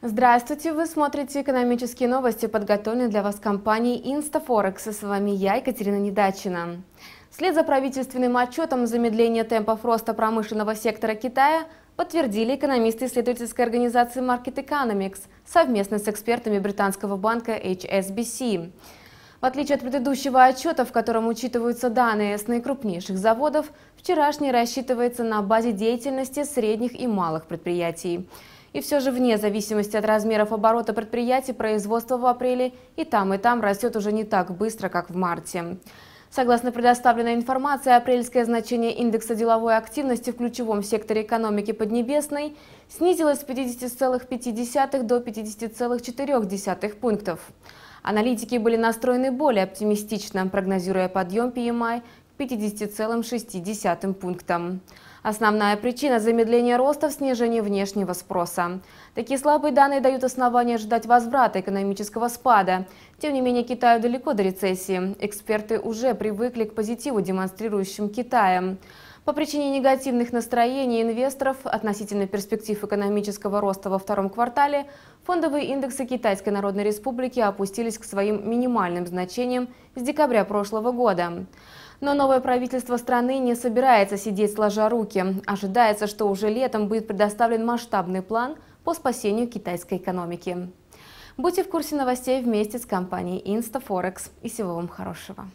Здравствуйте! Вы смотрите экономические новости, подготовленные для вас компанией «Инстафорекс». С вами я, Екатерина Недачина. Вслед за правительственным отчетом замедление темпов роста промышленного сектора Китая подтвердили экономисты исследовательской организации Market Economics совместно с экспертами британского банка HSBC. В отличие от предыдущего отчета, в котором учитываются данные с наикрупнейших заводов, вчерашний рассчитывается на базе деятельности средних и малых предприятий. И все же вне зависимости от размеров оборота предприятий производство в апреле и там, и там растет уже не так быстро, как в марте. Согласно предоставленной информации, апрельское значение индекса деловой активности в ключевом секторе экономики Поднебесной снизилось с 50,5 до 50,4 пунктов. Аналитики были настроены более оптимистично, прогнозируя подъем PMI 50,6 пункта. Основная причина замедления роста в снижении внешнего спроса. Такие слабые данные дают основания ждать возврата экономического спада. Тем не менее, Китаю далеко до рецессии. Эксперты уже привыкли к позитиву, демонстрирующим Китаем. По причине негативных настроений инвесторов относительно перспектив экономического роста во втором квартале фондовые индексы Китайской Народной Республики опустились к своим минимальным значениям с декабря прошлого года. Но новое правительство страны не собирается сидеть сложа руки. Ожидается, что уже летом будет предоставлен масштабный план по спасению китайской экономики. Будьте в курсе новостей вместе с компанией InstaForex. И всего вам хорошего.